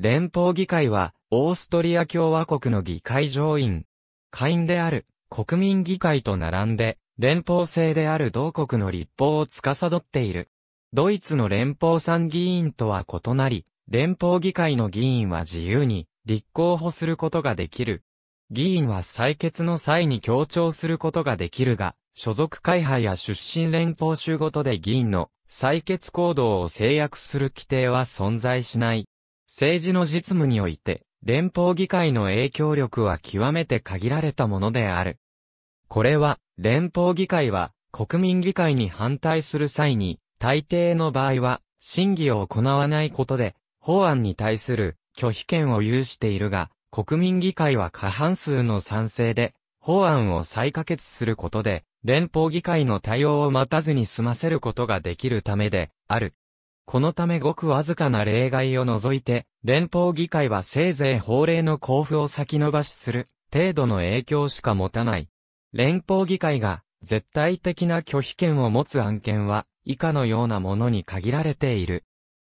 連邦議会は、オーストリア共和国の議会上院。下院である、国民議会と並んで、連邦制である同国の立法を司っている。ドイツの連邦参議院とは異なり、連邦議会の議員は自由に立候補することができる。議員は採決の際に強調することができるが、所属会派や出身連邦州ごとで議員の採決行動を制約する規定は存在しない。政治の実務において、連邦議会の影響力は極めて限られたものである。これは、連邦議会は、国民議会に反対する際に、大抵の場合は、審議を行わないことで、法案に対する拒否権を有しているが、国民議会は過半数の賛成で、法案を再可決することで、連邦議会の対応を待たずに済ませることができるためで、ある。このためごくわずかな例外を除いて、連邦議会はせいぜい法令の交付を先延ばしする程度の影響しか持たない。連邦議会が絶対的な拒否権を持つ案件は以下のようなものに限られている。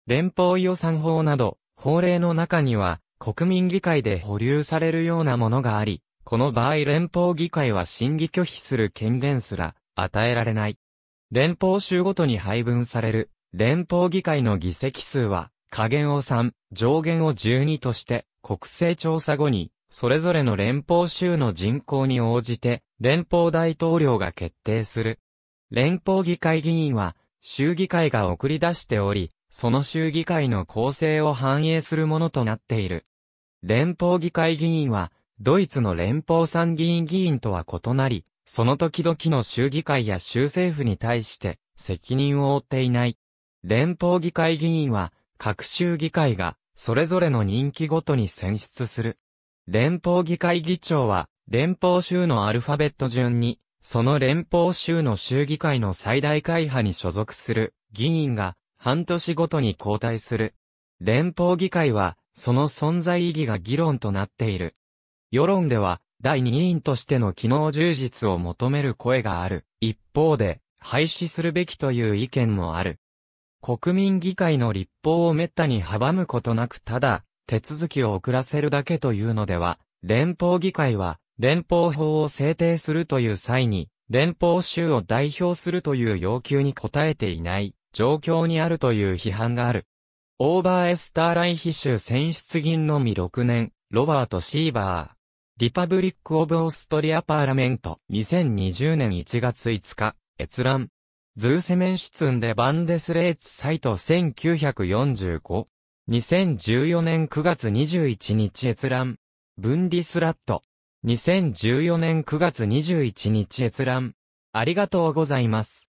連邦予算法など法令の中には国民議会で保留されるようなものがあり、この場合連邦議会は審議拒否する権限すら与えられない。連邦州ごとに配分される連邦議会の議席数は、下限を3、上限を12として、国勢調査後に、それぞれの連邦州の人口に応じて、連邦大統領が決定する。連邦議会議員は、州議会が送り出しており、その州議会の構成を反映するものとなっている。連邦議会議員は、ドイツの連邦参議院議員とは異なり、その時々の州議会や州政府に対して責任を負っていない。連邦議会議員は、各州議会が、それぞれの任期ごとに選出する。連邦議会議長は、連邦州のアルファベット順に、その連邦州の州議会の最大会派に所属する議員が半年ごとに交代する。連邦議会はその存在意義が議論となっている。世論では第二委員としての機能充実を求める声がある。一方で廃止するべきという意見もある。国民議会の立法を滅多に阻むことなくただ、手続きを遅らせるだけというのでは、連邦議会は、連邦法を制定するという際に、連邦州を代表するという要求に応えていない状況にあるという批判がある。オーバーエスターライヒ州選出銀のみ6年、ロバート・シーバー。リパブリック・オブ・オーストリア・パーラメント。2020年1月5日、閲覧。ズーセメンシツンでバンデスレーツサイト1945。2014年9月21日閲覧。分離スラット。2014年9月21日閲覧。ありがとうございます。